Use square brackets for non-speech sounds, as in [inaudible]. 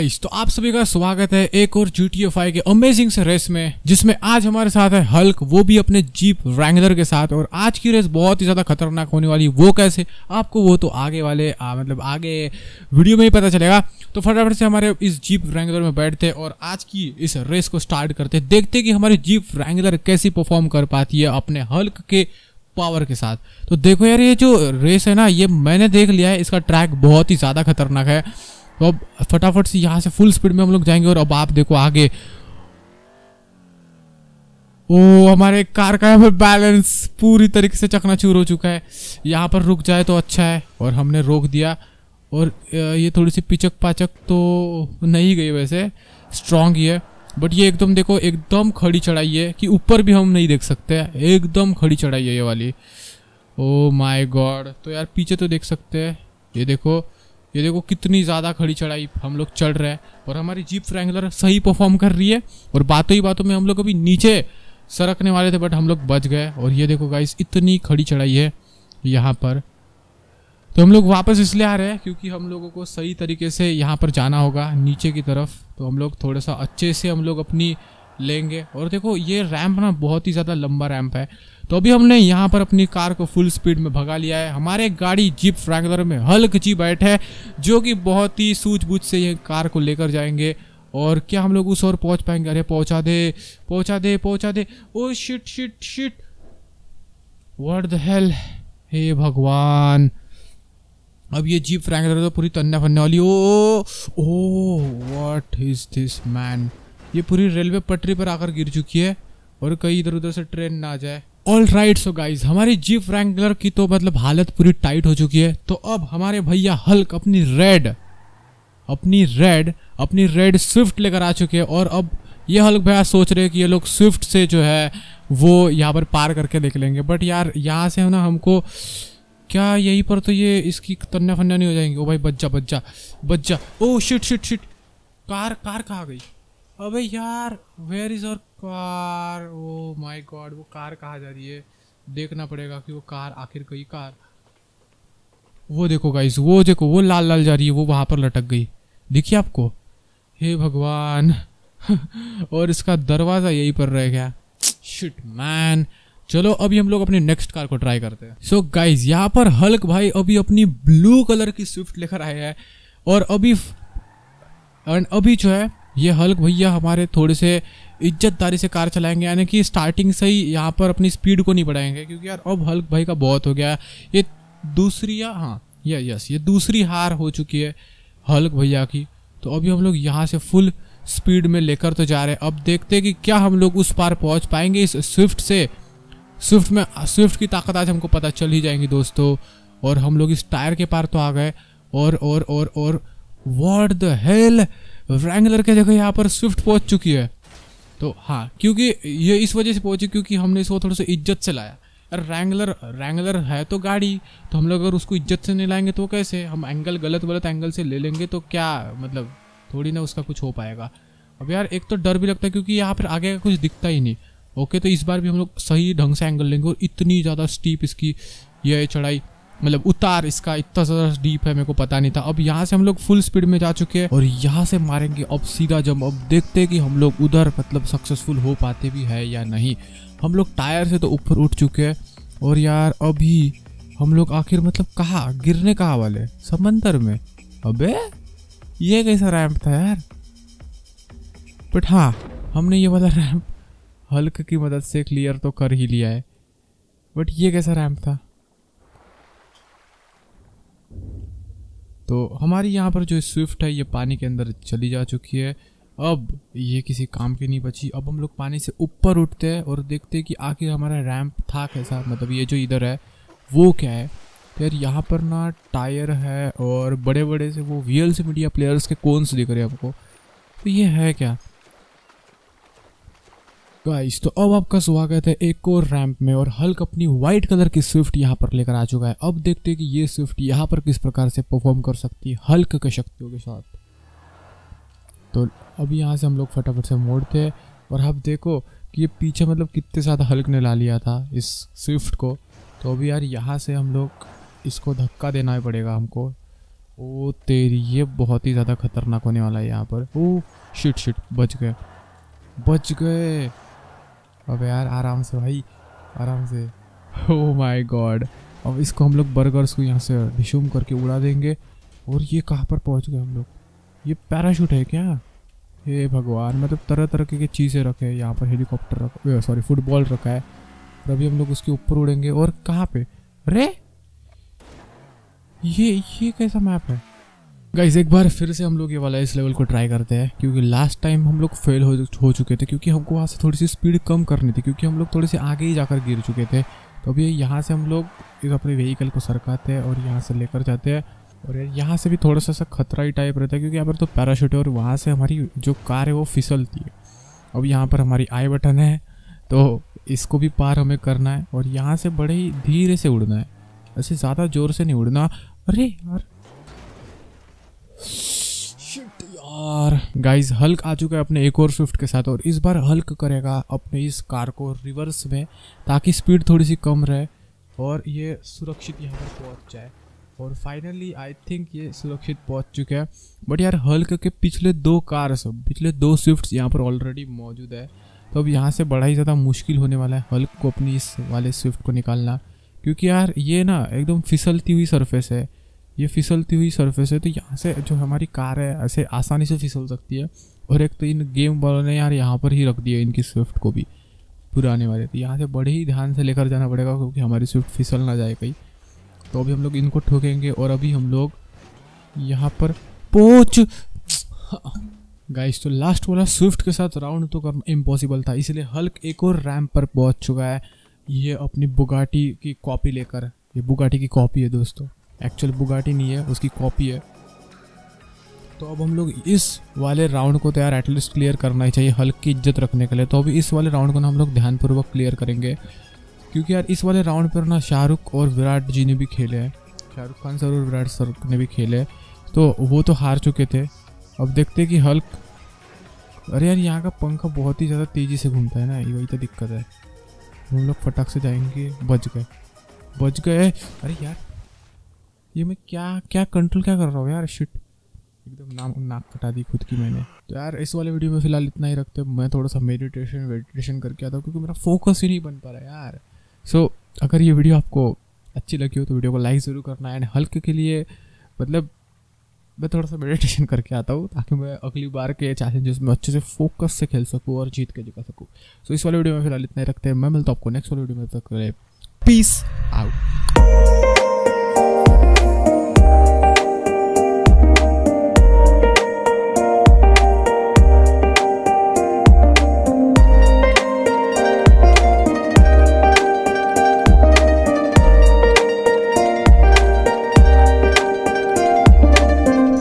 guys तो आप सभी का स्वागत है एक और जी टी के अमेजिंग से रेस में जिसमें आज हमारे साथ है हल्क वो भी अपने जीप रैंगलर के साथ और आज की रेस बहुत ही ज्यादा खतरनाक होने वाली वो कैसे आपको वो तो आगे वाले आ, मतलब आगे वीडियो में ही पता चलेगा तो फटाफट से हमारे इस जीप रैंगलर में बैठते और आज की इस रेस को स्टार्ट करते देखते कि हमारी जीप रैंगलर कैसी परफॉर्म कर पाती है अपने हल्क के पावर के साथ तो देखो यार ये जो रेस है ना ये मैंने देख लिया है इसका ट्रैक बहुत ही ज़्यादा खतरनाक है तो अब फटाफट से यहाँ से फुल स्पीड में हम लोग जाएंगे और अब आप देखो आगे ओ हमारे कार का यहाँ पर बैलेंस पूरी तरीके से चकनाचूर हो चुका है यहाँ पर रुक जाए तो अच्छा है और हमने रोक दिया और ये थोड़ी सी पिचक पाचक तो नहीं गई वैसे स्ट्रांग ही है बट ये एकदम देखो एकदम खड़ी चढ़ाई है कि ऊपर भी हम नहीं देख सकते एकदम खड़ी चढ़ाई है ये वाली ओ माय गॉड तो यार पीछे तो देख सकते हैं ये देखो ये देखो कितनी ज़्यादा खड़ी चढ़ाई हम लोग चढ़ रहे हैं और हमारी जीप फ्रैंगलर सही परफॉर्म कर रही है और बातों ही बातों में हम लोग अभी नीचे सरकने वाले थे बट हम लोग बच गए और ये देखो गाइस इतनी खड़ी चढ़ाई है यहाँ पर तो हम लोग वापस इसलिए आ रहे हैं क्योंकि हम लोगों को सही तरीके से यहाँ पर जाना होगा नीचे की तरफ तो हम लोग थोड़ा सा अच्छे से हम लोग अपनी लेंगे और देखो ये रैम्प ना बहुत ही ज़्यादा लंबा रैम्प है तो अभी हमने यहाँ पर अपनी कार को फुल स्पीड में भगा लिया है हमारे गाड़ी जीप फ्रैंगलर में हल्क जी बैठ है जो कि बहुत ही सूझबूझ से ये कार को लेकर जाएंगे और क्या हम लोग उस और पहुँच पाएंगे अरे पहुँचा दे पहुँचा दे पहुँचा दे oh shit shit shit what the hell हे भगवान अब ये जीप फ्रैंगलर तो पूरी तन्ना फन्ने वाली oh oh what is this man ये पूरी रेलवे पटरी पर आकर गिर चुकी है और कहीं इधर उधर से ट्रेन ना आ जाए ऑल राइट सो गाइज हमारी जीप रैंगलर की तो मतलब हालत पूरी टाइट हो चुकी है तो अब हमारे भैया हल्क अपनी रेड अपनी रेड अपनी रेड स्विफ्ट लेकर आ चुके हैं और अब ये हल्क भैया सोच रहे हैं कि ये लोग स्विफ्ट से जो है वो यहाँ पर पार करके देख लेंगे बट यार यहाँ से है ना हमको क्या यहीं पर तो ये इसकी तन्ना फन्ना नहीं हो जाएंगे ओ भाई बच्चा बच्चा बच्चा oh shit shit shit car car कहाँ गई अबे यार वेयर इज़ और कार ओ माय गॉड वो कार कहाँ जा रही है देखना पड़ेगा कि वो कार आखिर गई कार वो देखो गाइस वो देखो वो लाल लाल जा रही है वो वहाँ पर लटक गई देखिए आपको हे भगवान [laughs] और इसका दरवाज़ा यहीं पर रह गया शिट मैन चलो अभी हम लोग अपनी नेक्स्ट कार को ट्राई करते हैं सो गाइज यहाँ पर हल्क भाई अभी अपनी ब्लू कलर की स्विफ्ट लेकर आए है और अभी एंड अभी जो है ये हल्क भैया हमारे थोड़े से इज्जतदारी से कार चलाएंगे यानी कि स्टार्टिंग से ही यहाँ पर अपनी स्पीड को नहीं बढ़ाएंगे क्योंकि यार अब हल्क भाई का बहुत हो गया ये दूसरी हाँ, या हाँ ये यस ये दूसरी हार हो चुकी है हल्क भैया की तो अभी हम लोग यहाँ से फुल स्पीड में लेकर तो जा रहे हैं अब देखते हैं कि क्या हम लोग उस पार पहुँच पाएंगे इस स्विफ्ट से स्विफ्ट में स्विफ्ट की ताकत आज हमको पता चल ही जाएंगी दोस्तों और हम लोग इस टायर के पार तो आ गए और और और और वॉट द हेल वैंगलर तो के जगह यहाँ पर स्विफ्ट पहुँच चुकी है तो हाँ क्योंकि ये इस वजह से पहुँची क्योंकि हमने इसको थोड़ा सा इज्जत से लाया अरे रैंगलर रैंगलर है तो गाड़ी तो हम लोग अगर उसको इज्जत से नहीं लाएंगे तो कैसे हम एंगल गलत गलत एंगल से ले लेंगे तो क्या मतलब थोड़ी ना उसका कुछ हो पाएगा अब यार एक तो डर भी लगता है क्योंकि यहाँ पर आगे का कुछ दिखता ही नहीं ओके तो इस बार भी हम लोग सही ढंग से एंगल लेंगे और इतनी ज़्यादा स्टीप इसकी यह चढ़ाई मतलब उतार इसका इतना ज़्यादा डीप है मेरे को पता नहीं था अब यहाँ से हम लोग फुल स्पीड में जा चुके हैं और यहाँ से मारेंगे अब सीधा जम अब देखते हैं कि हम लोग उधर मतलब सक्सेसफुल हो पाते भी है या नहीं हम लोग टायर से तो ऊपर उठ चुके हैं और यार अभी हम लोग आखिर मतलब कहाँ गिरने कहाँ वाले समंदर में अबे ये कैसा रैंप था यार बट हाँ हमने ये वाला रैंप हल्क की मदद से क्लियर तो कर ही लिया है बट ये कैसा रैंप था तो हमारी यहाँ पर जो स्विफ्ट है ये पानी के अंदर चली जा चुकी है अब ये किसी काम की नहीं बची अब हम लोग पानी से ऊपर उठते हैं और देखते हैं कि आखिर हमारा रैंप था कैसा मतलब ये जो इधर है वो क्या है तो यार यहाँ पर ना टायर है और बड़े बड़े से वो व्हील से मीडिया प्लेयर्स के कोन्स दिख रहे हैं आपको तो ये है क्या गाइस तो अब आपका स्वागत है एक और रैंप में और हल्क अपनी व्हाइट कलर की स्विफ्ट यहाँ पर लेकर आ चुका है अब देखते हैं कि ये स्विफ्ट यहाँ पर किस प्रकार से परफॉर्म कर सकती है हल्क के शक्तियों के साथ तो अब यहाँ से हम लोग फटाफट से मोड़ते हैं और आप देखो कि ये पीछे मतलब कितने ज़्यादा हल्क ने ला लिया था इस स्विफ्ट को तो अभी यार यहाँ से हम लोग इसको धक्का देना ही पड़ेगा हमको ओ तेरी ये बहुत ही ज़्यादा खतरनाक होने वाला है यहाँ पर ओ शिट शिट बच गए बच गए अब यार आराम से भाई आराम से ओ माई गॉड अब इसको हम लोग बर्गर्स को यहाँ से डिशूम करके उड़ा देंगे और ये कहाँ पर पहुँच गए हम लोग ये पैराशूट है क्या हे भगवान मतलब तरह तरह के चीज़ें रखे हैं यहाँ पर हेलीकॉप्टर रखा सॉरी फुटबॉल रखा है और अभी हम लोग उसके ऊपर उड़ेंगे और कहाँ पे अरे ये ये कैसा मैप है गाइज एक बार फिर से हम लोग ये वाला इस लेवल को ट्राई करते हैं क्योंकि लास्ट टाइम हम लोग फेल हो, हो चुके थे क्योंकि हमको वहाँ से थोड़ी सी स्पीड कम करनी थी क्योंकि हम लोग थोड़े से आगे ही जाकर गिर चुके थे तो अभी यहाँ से हम लोग एक अपने व्हीकल को सरकाते हैं और यहाँ से लेकर जाते हैं और यहाँ से भी थोड़ा सा सा खतरा ही टाइप रहता है क्योंकि यहाँ पर तो पैराशूट है और वहाँ से हमारी जो कार है वो फिसलती है अब यहाँ पर हमारी आई बटन है तो इसको भी पार हमें करना है और यहाँ से बड़े ही धीरे से उड़ना है ऐसे ज़्यादा ज़ोर से नहीं उड़ना अरे यार बार गाइस हल्क आ चुका है अपने एक और स्विफ्ट के साथ और इस बार हल्क करेगा अपने इस कार को रिवर्स में ताकि स्पीड थोड़ी सी कम रहे और ये सुरक्षित यहाँ पर पहुँच जाए और फाइनली आई थिंक ये सुरक्षित पहुंच चुके हैं बट यार हल्क के पिछले दो कार्स पिछले दो स्विफ्ट यहाँ पर ऑलरेडी मौजूद है तो अब यहाँ से बड़ा ही ज़्यादा मुश्किल होने वाला है हल्क को अपनी इस वाले स्विफ्ट को निकालना क्योंकि यार ये ना एकदम फिसलती हुई सरफेस है ये फिसलती हुई सरफेस है तो यहाँ से जो हमारी कार है ऐसे आसानी से फिसल सकती है और एक तो इन गेम वालों ने यार यहाँ पर ही रख दिया इनकी स्विफ्ट को भी पुराने वाले तो यहाँ से बड़े ही ध्यान से लेकर जाना पड़ेगा क्योंकि हमारी स्विफ्ट फिसल ना जाए कहीं तो अभी हम लोग इनको ठोकेंगे और अभी हम लोग यहाँ पर पहुँच गाइस तो लास्ट वाला स्विफ्ट के साथ राउंड तो करना इम्पॉसिबल था इसलिए हल्क एक और रैम पर पहुँच चुका है ये अपनी बुगाटी की कॉपी लेकर ये बुगाटी की कॉपी है दोस्तों एक्चुअल बुगाटी नहीं है उसकी कॉपी है तो अब हम लोग इस वाले राउंड को तो यार एटलीस्ट क्लियर करना ही चाहिए हल्क की इज्जत रखने के लिए तो अभी इस वाले राउंड को ना हम लोग ध्यानपूर्वक क्लियर करेंगे क्योंकि यार इस वाले राउंड पर ना शाहरुख और विराट जी ने भी खेले हैं शाहरुख खान सर और विराट सर ने भी खेले तो वो तो हार चुके थे अब देखते कि हल्क अरे यार यहाँ का पंखा बहुत ही ज़्यादा तेज़ी से घूमता है ना ये वही तो दिक्कत है हम लोग फटाक से जाएंगे बच गए बच गए अरे यार ये मैं क्या क्या कंट्रोल क्या कर रहा हूँ यार शिट एकदम नाम नाक कटा दी खुद की मैंने तो यार इस वाले वीडियो में फिलहाल इतना ही रखते हैं मैं थोड़ा सा मेडिटेशन वेडिटेशन करके आता हूँ क्योंकि मेरा फोकस ही नहीं बन पा रहा यार सो so, अगर ये वीडियो आपको अच्छी लगी हो तो वीडियो को लाइक ज़रूर करना एंड हल्क के लिए मतलब मैं थोड़ा सा मेडिटेशन करके आता हूँ ताकि मैं अगली बार के चैलेंजेस में अच्छे से फोकस से खेल सकूँ और जीत के जिता सकूँ सो so, इस वाले वीडियो में फिलहाल इतना ही रखते हैं मैं मिलता हूँ आपको नेक्स्ट वाले वीडियो में तक पीस आउट